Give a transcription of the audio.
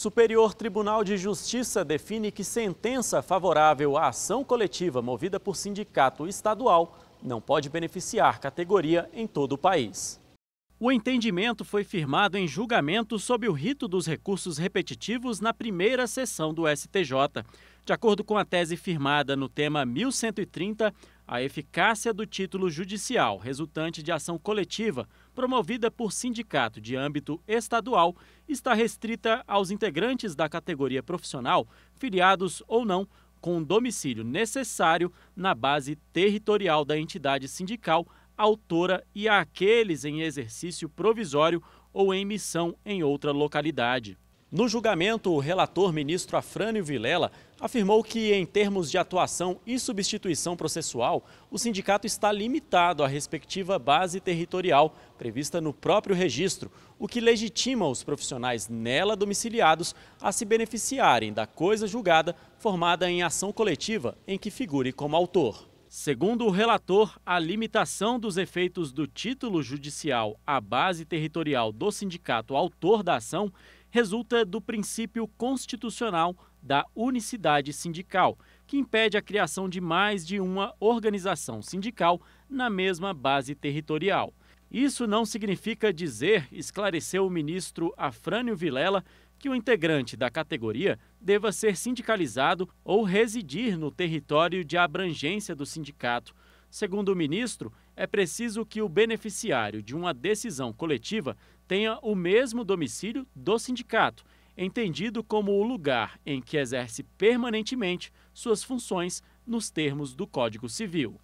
Superior Tribunal de Justiça define que sentença favorável à ação coletiva movida por sindicato estadual não pode beneficiar categoria em todo o país. O entendimento foi firmado em julgamento sob o rito dos recursos repetitivos na primeira sessão do STJ. De acordo com a tese firmada no tema 1130, a eficácia do título judicial resultante de ação coletiva promovida por sindicato de âmbito estadual está restrita aos integrantes da categoria profissional, filiados ou não, com domicílio necessário na base territorial da entidade sindical autora e àqueles em exercício provisório ou em missão em outra localidade. No julgamento, o relator ministro Afrânio Vilela afirmou que, em termos de atuação e substituição processual, o sindicato está limitado à respectiva base territorial prevista no próprio registro, o que legitima os profissionais nela domiciliados a se beneficiarem da coisa julgada formada em ação coletiva em que figure como autor. Segundo o relator, a limitação dos efeitos do título judicial à base territorial do sindicato autor da ação resulta do princípio constitucional da unicidade sindical, que impede a criação de mais de uma organização sindical na mesma base territorial. Isso não significa dizer, esclareceu o ministro Afrânio Vilela, que o integrante da categoria deva ser sindicalizado ou residir no território de abrangência do sindicato. Segundo o ministro, é preciso que o beneficiário de uma decisão coletiva tenha o mesmo domicílio do sindicato, entendido como o lugar em que exerce permanentemente suas funções nos termos do Código Civil.